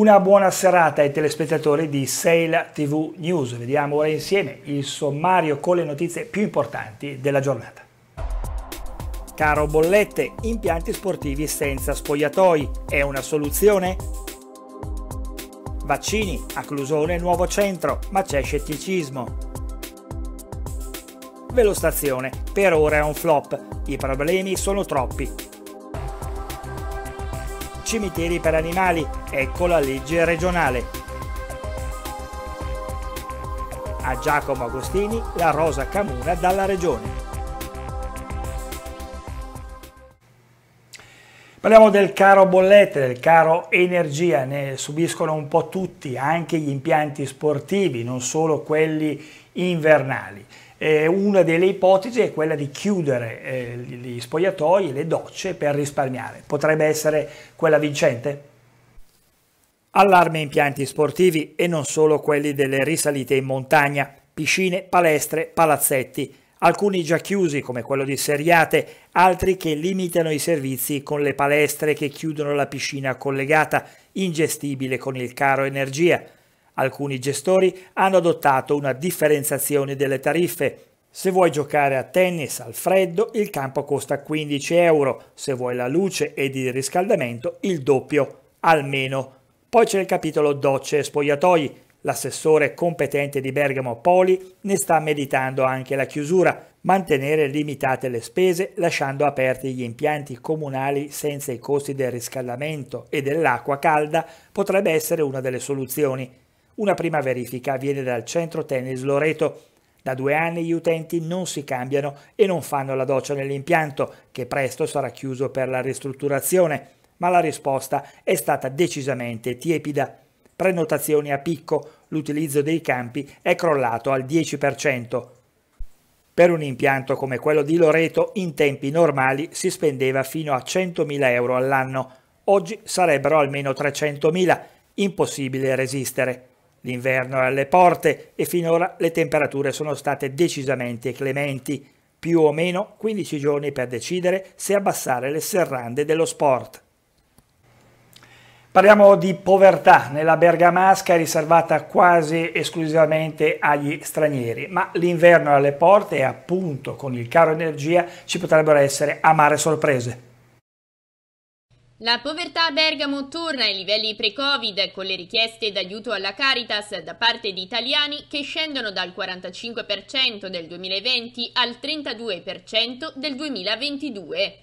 Una buona serata ai telespettatori di Sail TV News. Vediamo ora insieme il sommario con le notizie più importanti della giornata. Caro bollette, impianti sportivi senza spogliatoi. È una soluzione? Vaccini, a Clusone nuovo centro, ma c'è scetticismo. Velostazione, per ora è un flop. I problemi sono troppi cimiteri per animali, ecco la legge regionale. A Giacomo Agostini la rosa camura dalla regione. Parliamo del caro bollette, del caro energia, ne subiscono un po' tutti, anche gli impianti sportivi, non solo quelli invernali. Eh, una delle ipotesi è quella di chiudere eh, gli spogliatoi e le docce per risparmiare. Potrebbe essere quella vincente? Allarme impianti sportivi e non solo quelli delle risalite in montagna, piscine, palestre, palazzetti, alcuni già chiusi come quello di Seriate, altri che limitano i servizi con le palestre che chiudono la piscina collegata, ingestibile con il caro energia. Alcuni gestori hanno adottato una differenziazione delle tariffe. Se vuoi giocare a tennis al freddo il campo costa 15 euro, se vuoi la luce ed il riscaldamento il doppio, almeno. Poi c'è il capitolo docce e spogliatoi. L'assessore competente di Bergamo Poli ne sta meditando anche la chiusura, mantenere limitate le spese lasciando aperti gli impianti comunali senza i costi del riscaldamento e dell'acqua calda potrebbe essere una delle soluzioni. Una prima verifica viene dal centro tennis Loreto. Da due anni gli utenti non si cambiano e non fanno la doccia nell'impianto, che presto sarà chiuso per la ristrutturazione, ma la risposta è stata decisamente tiepida. Prenotazioni a picco, l'utilizzo dei campi è crollato al 10%. Per un impianto come quello di Loreto, in tempi normali si spendeva fino a 100.000 euro all'anno. Oggi sarebbero almeno 300.000. Impossibile resistere. L'inverno è alle porte e finora le temperature sono state decisamente clementi, più o meno 15 giorni per decidere se abbassare le serrande dello sport. Parliamo di povertà nella Bergamasca riservata quasi esclusivamente agli stranieri, ma l'inverno è alle porte e appunto con il caro energia ci potrebbero essere amare sorprese. La povertà a Bergamo torna ai livelli pre-Covid con le richieste d'aiuto alla Caritas da parte di italiani che scendono dal 45% del 2020 al 32% del 2022.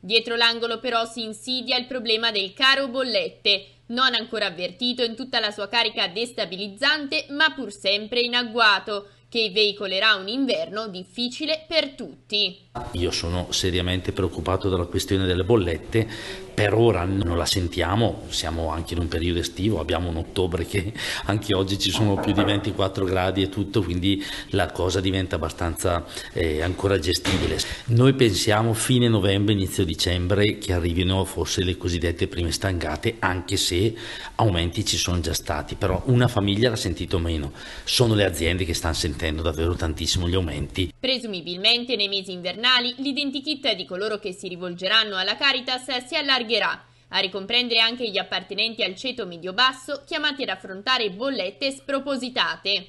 Dietro l'angolo però si insidia il problema del caro bollette, non ancora avvertito in tutta la sua carica destabilizzante ma pur sempre in agguato, che veicolerà un inverno difficile per tutti. Io sono seriamente preoccupato dalla questione delle bollette per ora non la sentiamo, siamo anche in un periodo estivo, abbiamo un ottobre che anche oggi ci sono più di 24 gradi e tutto, quindi la cosa diventa abbastanza eh, ancora gestibile. Noi pensiamo fine novembre, inizio dicembre che arrivino forse le cosiddette prime stangate, anche se aumenti ci sono già stati, però una famiglia l'ha sentito meno, sono le aziende che stanno sentendo davvero tantissimo gli aumenti. Presumibilmente nei mesi invernali l'identikit di coloro che si rivolgeranno alla Caritas si allarga pagherà, a ricomprendere anche gli appartenenti al ceto medio-basso chiamati ad affrontare bollette spropositate.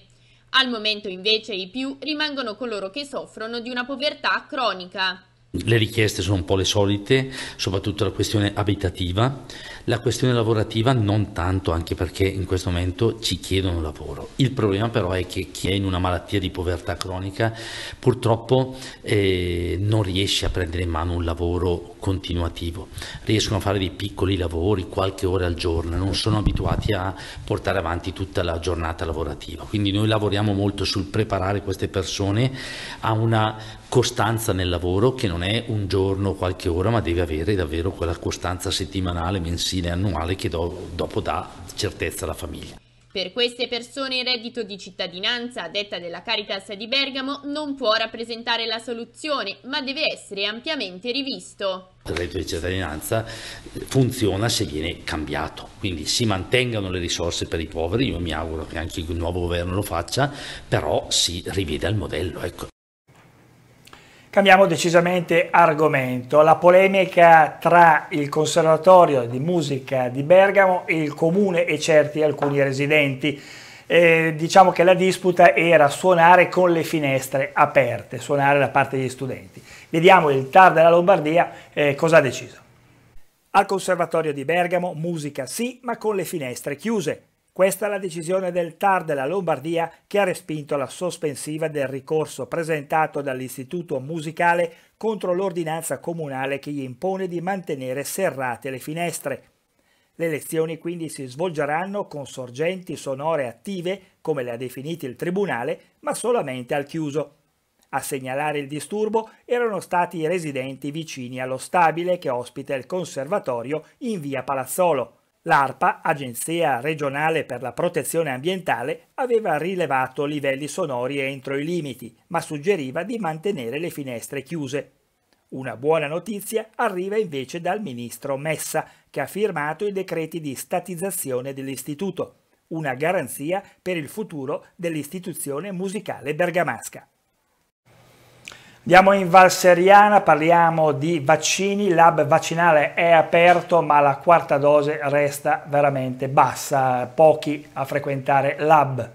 Al momento invece i più rimangono coloro che soffrono di una povertà cronica. Le richieste sono un po' le solite, soprattutto la questione abitativa, la questione lavorativa non tanto, anche perché in questo momento ci chiedono lavoro. Il problema però è che chi è in una malattia di povertà cronica purtroppo eh, non riesce a prendere in mano un lavoro continuativo, riescono a fare dei piccoli lavori qualche ora al giorno, non sono abituati a portare avanti tutta la giornata lavorativa. Quindi noi lavoriamo molto sul preparare queste persone a una costanza nel lavoro che non è un giorno, qualche ora, ma deve avere davvero quella costanza settimanale, mensile, annuale che do, dopo dà certezza alla famiglia. Per queste persone il reddito di cittadinanza, a detta della Caritas di Bergamo, non può rappresentare la soluzione, ma deve essere ampiamente rivisto. Il reddito di cittadinanza eh, funziona se viene cambiato, quindi si mantengano le risorse per i poveri, io mi auguro che anche il nuovo governo lo faccia, però si riveda il modello. Ecco. Cambiamo decisamente argomento. La polemica tra il Conservatorio di Musica di Bergamo e il Comune e certi alcuni residenti. Eh, diciamo che la disputa era suonare con le finestre aperte, suonare da parte degli studenti. Vediamo il TAR della Lombardia eh, cosa ha deciso. Al Conservatorio di Bergamo musica sì, ma con le finestre chiuse. Questa è la decisione del TAR della Lombardia che ha respinto la sospensiva del ricorso presentato dall'Istituto Musicale contro l'ordinanza comunale che gli impone di mantenere serrate le finestre. Le lezioni quindi si svolgeranno con sorgenti sonore attive, come le ha definite il Tribunale, ma solamente al chiuso. A segnalare il disturbo erano stati i residenti vicini allo stabile che ospita il conservatorio in via Palazzolo. L'ARPA, Agenzia regionale per la protezione ambientale, aveva rilevato livelli sonori entro i limiti, ma suggeriva di mantenere le finestre chiuse. Una buona notizia arriva invece dal ministro Messa, che ha firmato i decreti di statizzazione dell'istituto, una garanzia per il futuro dell'istituzione musicale bergamasca. Andiamo in Valseriana, parliamo di vaccini, il lab vaccinale è aperto ma la quarta dose resta veramente bassa, pochi a frequentare lab.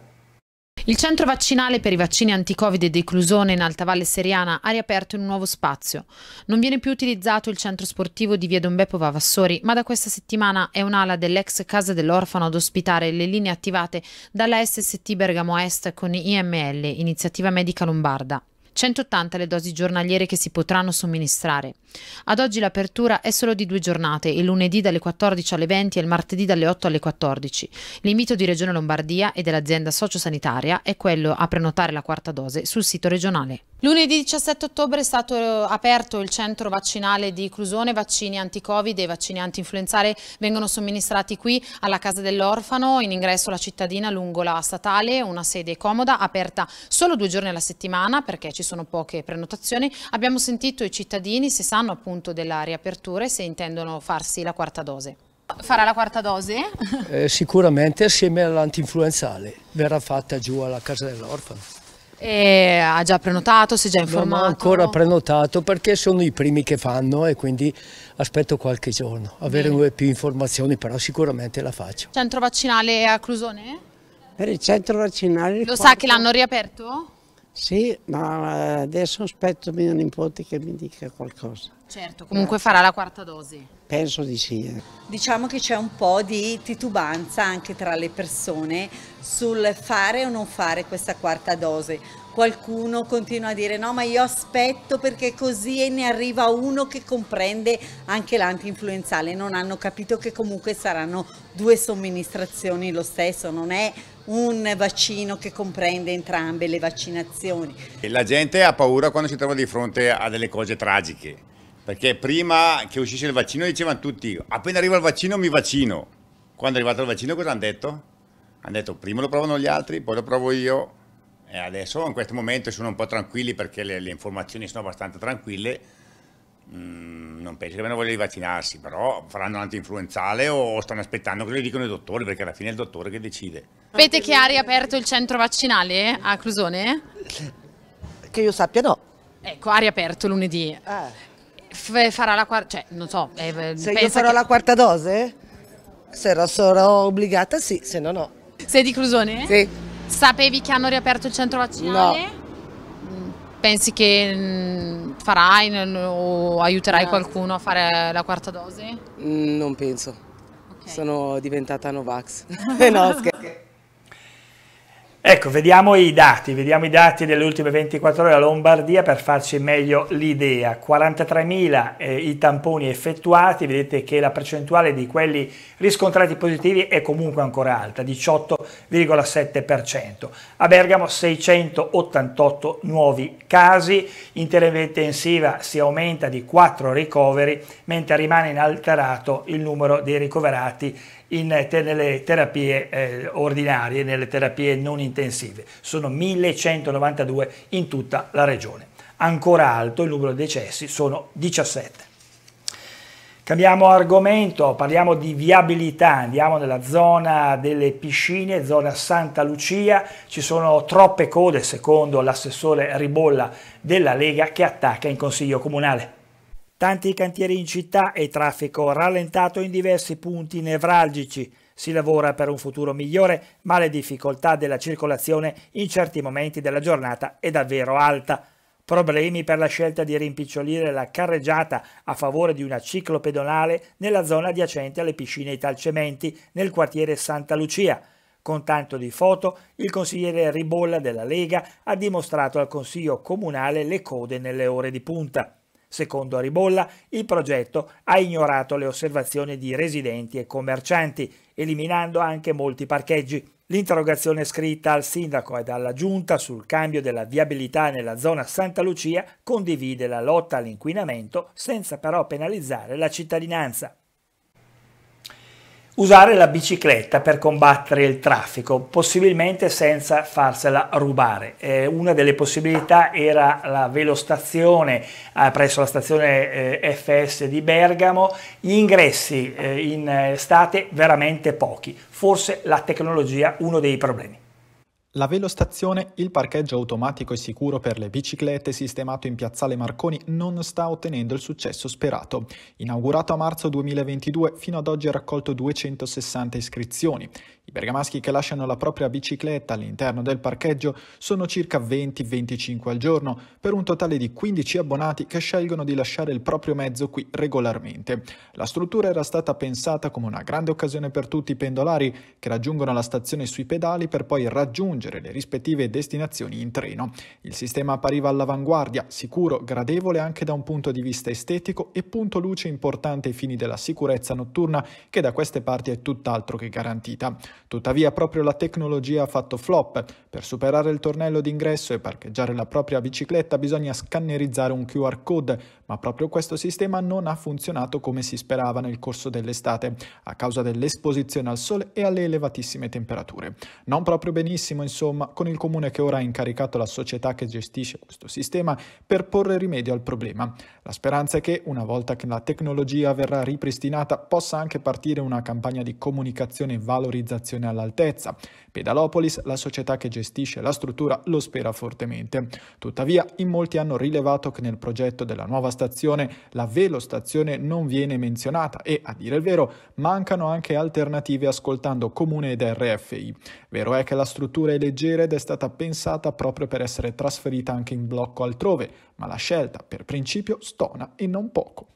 Il centro vaccinale per i vaccini anti-Covid e Clusone in Alta Valle Seriana ha riaperto un nuovo spazio. Non viene più utilizzato il centro sportivo di Via Don Beppo Vavassori, ma da questa settimana è un'ala dell'ex casa dell'orfano ad ospitare le linee attivate dalla SST Bergamo Est con IML, Iniziativa Medica Lombarda. 180 le dosi giornaliere che si potranno somministrare. Ad oggi l'apertura è solo di due giornate, il lunedì dalle 14 alle 20 e il martedì dalle 8 alle 14. L'invito di Regione Lombardia e dell'azienda sociosanitaria è quello a prenotare la quarta dose sul sito regionale. Lunedì 17 ottobre è stato eh, aperto il centro vaccinale di Clusone, vaccini anti-covid e vaccini anti-influenzare vengono somministrati qui alla Casa dell'Orfano, in ingresso alla cittadina lungo la statale, una sede comoda, aperta solo due giorni alla settimana perché ci sono poche prenotazioni. Abbiamo sentito i cittadini se sanno appunto della riapertura e se intendono farsi la quarta dose. Farà la quarta dose? Eh, sicuramente assieme all'anti-influenzale verrà fatta giù alla Casa dell'Orfano. E ha già prenotato, si è già informato? Non ho ancora prenotato perché sono i primi che fanno e quindi aspetto qualche giorno. Avere Bene. più informazioni però sicuramente la faccio. Centro vaccinale a Clusone? Per il centro vaccinale... Lo sa che l'hanno riaperto? Sì, ma eh, adesso aspetto mio nipote che mi dica qualcosa. Certo, comunque farà la quarta dose. Penso di sì. Eh. Diciamo che c'è un po' di titubanza anche tra le persone sul fare o non fare questa quarta dose. Qualcuno continua a dire no ma io aspetto perché così e ne arriva uno che comprende anche l'anti-influenzale. Non hanno capito che comunque saranno due somministrazioni lo stesso, non è un vaccino che comprende entrambe le vaccinazioni. E la gente ha paura quando si trova di fronte a delle cose tragiche perché prima che uscisse il vaccino dicevano tutti, appena arriva il vaccino mi vaccino. Quando è arrivato il vaccino cosa hanno detto? Hanno detto prima lo provano gli altri, poi lo provo io. E adesso in questo momento sono un po' tranquilli perché le, le informazioni sono abbastanza tranquille. Mm, non penso che abbiano voglia di vaccinarsi, però faranno anti-influenzale o stanno aspettando cosa gli dicono i dottori, perché alla fine è il dottore che decide. Sapete che ha riaperto il centro vaccinale a Clusone? Che io sappia no. Ecco, ha riaperto lunedì. Ah farà la quarta, cioè non so. Eh, eh se io farò che... la quarta dose? Se sarò obbligata sì, se no no. Sei di Clusone? Sì. Sapevi che hanno riaperto il centro vaccinale? No. Mm, pensi che mm, farai o aiuterai no. qualcuno a fare la quarta dose? Mm, non penso. Okay. Sono diventata Novax. no, scherzo. Ecco, vediamo i dati, vediamo i dati delle ultime 24 ore a Lombardia per farci meglio l'idea. 43.000 eh, i tamponi effettuati, vedete che la percentuale di quelli riscontrati positivi è comunque ancora alta, 18,7%. A Bergamo 688 nuovi casi, in terapia intensiva si aumenta di 4 ricoveri, mentre rimane inalterato il numero dei ricoverati in, eh, te, nelle terapie eh, ordinarie, nelle terapie non intensive. Sono 1192 in tutta la regione. Ancora alto il numero di decessi, sono 17. Cambiamo argomento, parliamo di viabilità, andiamo nella zona delle piscine, zona Santa Lucia, ci sono troppe code secondo l'assessore Ribolla della Lega che attacca in Consiglio Comunale. Tanti cantieri in città e traffico rallentato in diversi punti nevralgici. Si lavora per un futuro migliore, ma le difficoltà della circolazione in certi momenti della giornata è davvero alta. Problemi per la scelta di rimpicciolire la carreggiata a favore di una ciclopedonale nella zona adiacente alle piscine Italcementi, nel quartiere Santa Lucia. Con tanto di foto, il consigliere Ribolla della Lega ha dimostrato al Consiglio Comunale le code nelle ore di punta. Secondo Aribolla, il progetto ha ignorato le osservazioni di residenti e commercianti, eliminando anche molti parcheggi. L'interrogazione scritta al sindaco e alla giunta sul cambio della viabilità nella zona Santa Lucia condivide la lotta all'inquinamento senza però penalizzare la cittadinanza usare la bicicletta per combattere il traffico, possibilmente senza farsela rubare. Eh, una delle possibilità era la velostazione eh, presso la stazione eh, FS di Bergamo, gli ingressi eh, in estate eh, veramente pochi, forse la tecnologia uno dei problemi. La velostazione, il parcheggio automatico e sicuro per le biciclette sistemato in Piazzale Marconi non sta ottenendo il successo sperato. Inaugurato a marzo 2022, fino ad oggi ha raccolto 260 iscrizioni. I bergamaschi che lasciano la propria bicicletta all'interno del parcheggio sono circa 20-25 al giorno, per un totale di 15 abbonati che scelgono di lasciare il proprio mezzo qui regolarmente. La struttura era stata pensata come una grande occasione per tutti i pendolari che raggiungono la stazione sui pedali per poi raggiungere le rispettive destinazioni in treno. Il sistema appariva all'avanguardia, sicuro, gradevole anche da un punto di vista estetico e punto luce importante ai fini della sicurezza notturna che da queste parti è tutt'altro che garantita. Tuttavia proprio la tecnologia ha fatto flop. Per superare il tornello d'ingresso e parcheggiare la propria bicicletta bisogna scannerizzare un QR code, ma proprio questo sistema non ha funzionato come si sperava nel corso dell'estate, a causa dell'esposizione al sole e alle elevatissime temperature. Non proprio benissimo, insomma, con il comune che ora ha incaricato la società che gestisce questo sistema per porre rimedio al problema. La speranza è che, una volta che la tecnologia verrà ripristinata, possa anche partire una campagna di comunicazione e valorizzazione all'altezza. Pedalopolis, la società che gestisce la struttura, lo spera fortemente. Tuttavia, in molti hanno rilevato che nel progetto della nuova stazione la velostazione non viene menzionata e, a dire il vero, mancano anche alternative ascoltando Comune ed RFI. Vero è che la struttura è leggera ed è stata pensata proprio per essere trasferita anche in blocco altrove, ma la scelta per principio stona e non poco.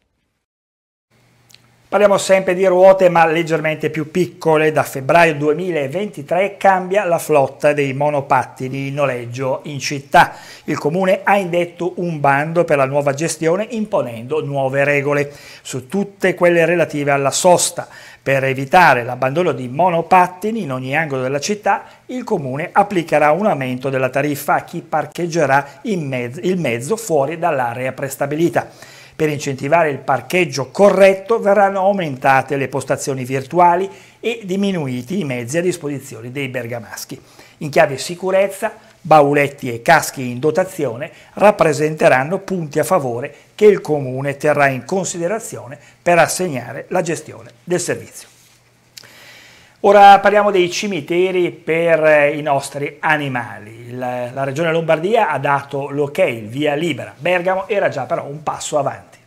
Parliamo sempre di ruote ma leggermente più piccole, da febbraio 2023 cambia la flotta dei monopattini in noleggio in città. Il comune ha indetto un bando per la nuova gestione imponendo nuove regole su tutte quelle relative alla sosta. Per evitare l'abbandono di monopattini in ogni angolo della città, il comune applicherà un aumento della tariffa a chi parcheggerà mezzo, il mezzo fuori dall'area prestabilita. Per incentivare il parcheggio corretto verranno aumentate le postazioni virtuali e diminuiti i mezzi a disposizione dei bergamaschi. In chiave sicurezza, bauletti e caschi in dotazione rappresenteranno punti a favore che il Comune terrà in considerazione per assegnare la gestione del servizio. Ora parliamo dei cimiteri per eh, i nostri animali. La, Regione Lombardia ha dato l'ok, il via libera. Bergamo era già però un passo avanti.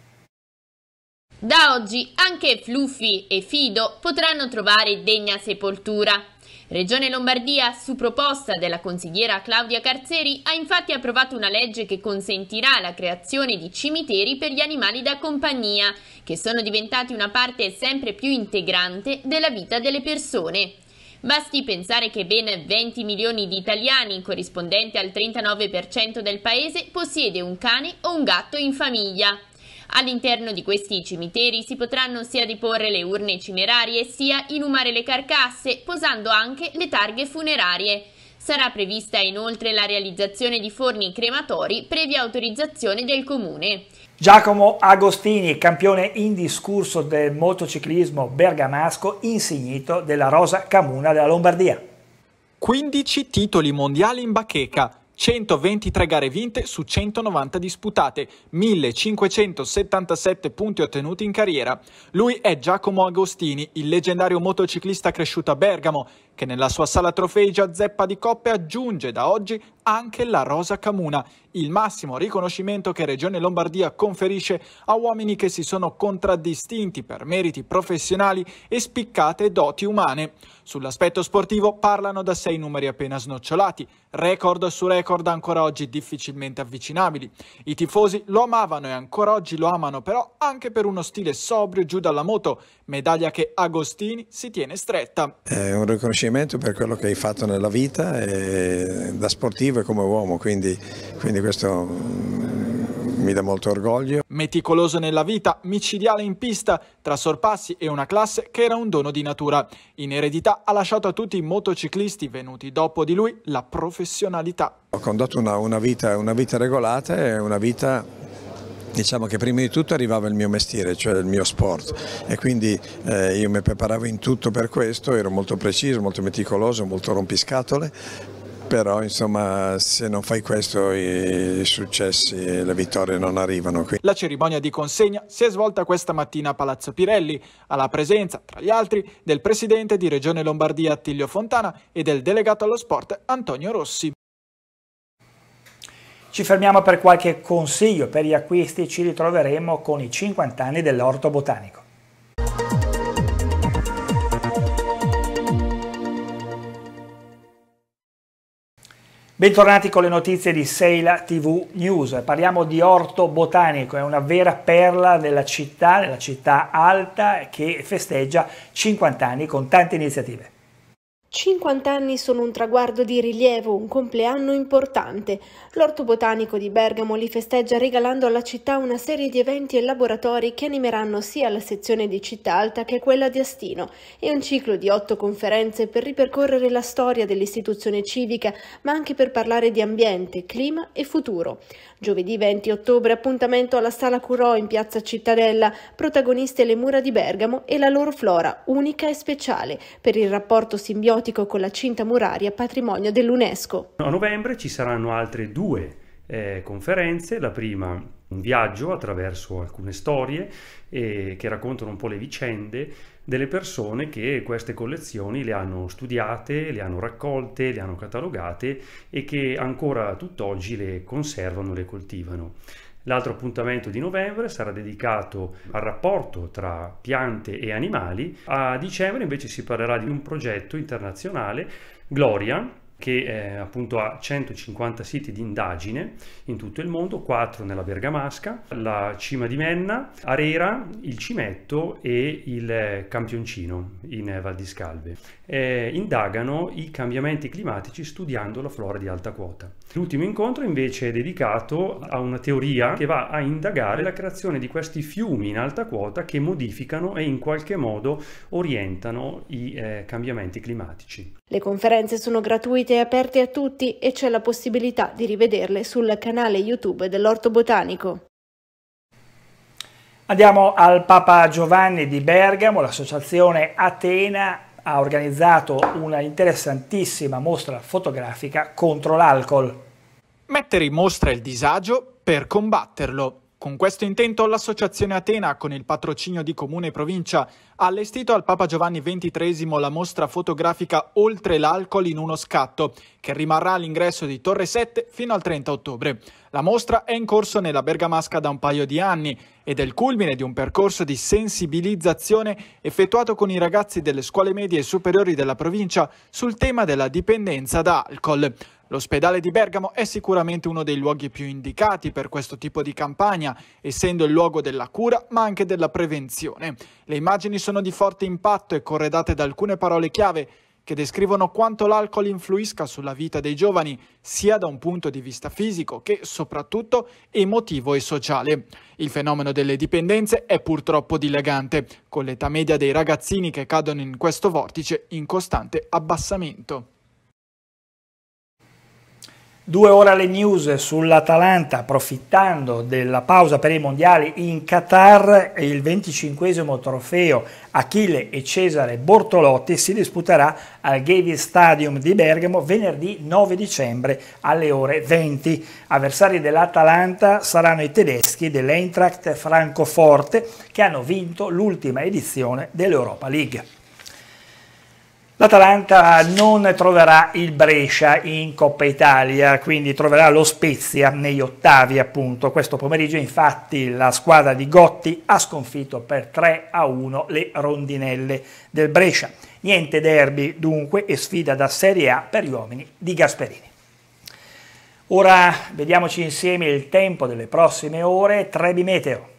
Da oggi anche Fluffy e Fido potranno trovare degna sepoltura. Regione Lombardia, su proposta della consigliera Claudia Carzeri, ha infatti approvato una legge che consentirà la creazione di cimiteri per gli animali da compagnia, che sono diventati una parte sempre più integrante della vita delle persone. Basti pensare che ben 20 milioni di italiani, corrispondente al 39% del paese, possiede un cane o un gatto in famiglia. All'interno di questi cimiteri si potranno sia riporre le urne cimerarie sia inumare le carcasse, posando anche le targhe funerarie. Sarà prevista inoltre la realizzazione di forni crematori previa autorizzazione del comune. Giacomo Agostini, campione indiscusso del motociclismo bergamasco, insignito della Rosa Camuna della Lombardia. 15 titoli mondiali in bacheca, 123 gare vinte su 190 disputate, 1577 punti ottenuti in carriera. Lui è Giacomo Agostini, il leggendario motociclista cresciuto a Bergamo che nella sua sala trofei già zeppa di coppe aggiunge da oggi anche la Rosa Camuna, il massimo riconoscimento che Regione Lombardia conferisce a uomini che si sono contraddistinti per meriti professionali e spiccate doti umane. Sull'aspetto sportivo parlano da sei numeri appena snocciolati, record su record ancora oggi difficilmente avvicinabili. I tifosi lo amavano e ancora oggi lo amano però anche per uno stile sobrio giù dalla moto, medaglia che Agostini si tiene stretta. È un riconoscimento riconoscimento per quello che hai fatto nella vita da sportivo e come uomo, quindi, quindi questo mm, mi dà molto orgoglio. Meticoloso nella vita, micidiale in pista, tra sorpassi e una classe che era un dono di natura. In eredità ha lasciato a tutti i motociclisti venuti dopo di lui la professionalità. Ho condotto una, una, vita, una vita regolata e una vita diciamo che prima di tutto arrivava il mio mestiere, cioè il mio sport e quindi eh, io mi preparavo in tutto per questo, ero molto preciso, molto meticoloso, molto rompiscatole, però insomma se non fai questo i successi e le vittorie non arrivano qui. La cerimonia di consegna si è svolta questa mattina a Palazzo Pirelli, alla presenza, tra gli altri, del presidente di Regione Lombardia Attilio Fontana e del delegato allo sport Antonio Rossi. Ci fermiamo per qualche consiglio per gli acquisti e ci ritroveremo con i 50 anni dell'orto botanico. Bentornati con le notizie di Seila TV News. Parliamo di orto botanico, è una vera perla della città, della città alta che festeggia 50 anni con tante iniziative. 50 anni sono un traguardo di rilievo, un compleanno importante. L'Orto Botanico di Bergamo li festeggia regalando alla città una serie di eventi e laboratori che animeranno sia la sezione di Città Alta che quella di Astino e un ciclo di otto conferenze per ripercorrere la storia dell'istituzione civica, ma anche per parlare di ambiente, clima e futuro. Giovedì 20 ottobre appuntamento alla Sala Curò in Piazza Cittadella, protagoniste le mura di Bergamo e la loro flora, unica e speciale, per il rapporto simbiotico esotico con la cinta muraria patrimonio dell'UNESCO. A novembre ci saranno altre due eh, conferenze, la prima un viaggio attraverso alcune storie eh, che raccontano un po' le vicende delle persone che queste collezioni le hanno studiate, le hanno raccolte, le hanno catalogate e che ancora tutt'oggi le conservano, le coltivano. L'altro appuntamento di novembre sarà dedicato al rapporto tra piante e animali. A dicembre invece si parlerà di un progetto internazionale, Gloria, che eh, appunto ha 150 siti di indagine in tutto il mondo, 4 nella Bergamasca, la Cima di Menna, Arera, il Cimetto e il eh, Campioncino in eh, Val di Scalve. Eh, indagano i cambiamenti climatici studiando la flora di alta quota. L'ultimo incontro invece è dedicato a una teoria che va a indagare la creazione di questi fiumi in alta quota che modificano e in qualche modo orientano i eh, cambiamenti climatici. Le conferenze sono gratuite e aperte a tutti e c'è la possibilità di rivederle sul canale YouTube dell'Orto Botanico. Andiamo al Papa Giovanni di Bergamo, l'associazione Atena ha organizzato una interessantissima mostra fotografica contro l'alcol. Mettere in mostra il disagio per combatterlo. Con questo intento l'associazione Atena, con il patrocinio di Comune e Provincia, ha allestito al Papa Giovanni XXIII la mostra fotografica Oltre l'alcol in uno scatto, che rimarrà all'ingresso di Torre 7 fino al 30 ottobre. La mostra è in corso nella Bergamasca da un paio di anni ed è il culmine di un percorso di sensibilizzazione effettuato con i ragazzi delle scuole medie e superiori della provincia sul tema della dipendenza da alcol. L'ospedale di Bergamo è sicuramente uno dei luoghi più indicati per questo tipo di campagna, essendo il luogo della cura ma anche della prevenzione. Le immagini sono di forte impatto e corredate da alcune parole chiave che descrivono quanto l'alcol influisca sulla vita dei giovani, sia da un punto di vista fisico che soprattutto emotivo e sociale. Il fenomeno delle dipendenze è purtroppo dilagante, con l'età media dei ragazzini che cadono in questo vortice in costante abbassamento. Due ore alle news sull'Atalanta, approfittando della pausa per i mondiali in Qatar, il 25 trofeo Achille e Cesare Bortolotti si disputerà al Gavi Stadium di Bergamo venerdì 9 dicembre alle ore 20. Avversari dell'Atalanta saranno i tedeschi dell'Eintracht Francoforte che hanno vinto l'ultima edizione dell'Europa League. L'Atalanta non troverà il Brescia in Coppa Italia, quindi troverà lo Spezia negli ottavi appunto. Questo pomeriggio infatti la squadra di Gotti ha sconfitto per 3 a 1 le rondinelle del Brescia. Niente derby dunque e sfida da Serie A per gli uomini di Gasperini. Ora vediamoci insieme il tempo delle prossime ore. Trebi Meteo.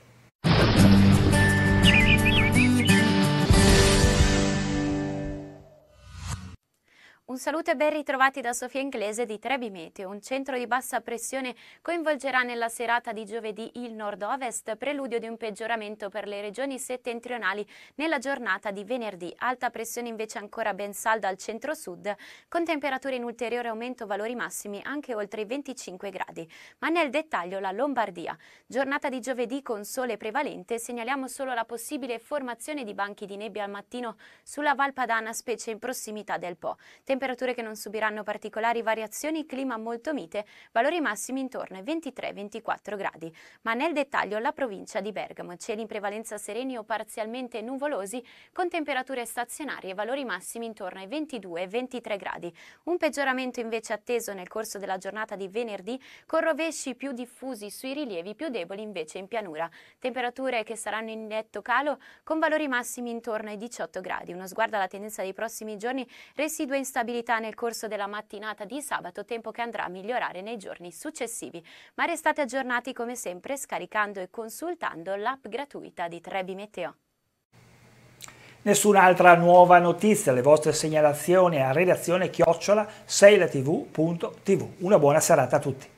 Un saluto e ben ritrovati da Sofia Inglese di Trebi Meteo. Un centro di bassa pressione coinvolgerà nella serata di giovedì il nord-ovest, preludio di un peggioramento per le regioni settentrionali nella giornata di venerdì. Alta pressione invece ancora ben salda al centro-sud, con temperature in ulteriore aumento valori massimi anche oltre i 25 gradi. Ma nel dettaglio la Lombardia. Giornata di giovedì con sole prevalente, segnaliamo solo la possibile formazione di banchi di nebbia al mattino sulla Valpadana, specie in prossimità del Po. Temperature temperature che non subiranno particolari variazioni, clima molto mite, valori massimi intorno ai 23-24 gradi. Ma nel dettaglio la provincia di Bergamo, cieli in prevalenza sereni o parzialmente nuvolosi, con temperature stazionarie e valori massimi intorno ai 22-23 gradi. Un peggioramento invece atteso nel corso della giornata di venerdì, con rovesci più diffusi sui rilievi, più deboli invece in pianura. Temperature che saranno in netto calo, con valori massimi intorno ai 18 gradi. Uno sguardo alla tendenza dei prossimi giorni residua instabilità probabilità nel corso della mattinata di sabato, tempo che andrà a migliorare nei giorni successivi. Ma restate aggiornati come sempre scaricando e consultando l'app gratuita di Trebi Meteo. Nessun'altra nuova notizia, le vostre segnalazioni a redazione chiocciola 6latv.tv. Una buona serata a tutti.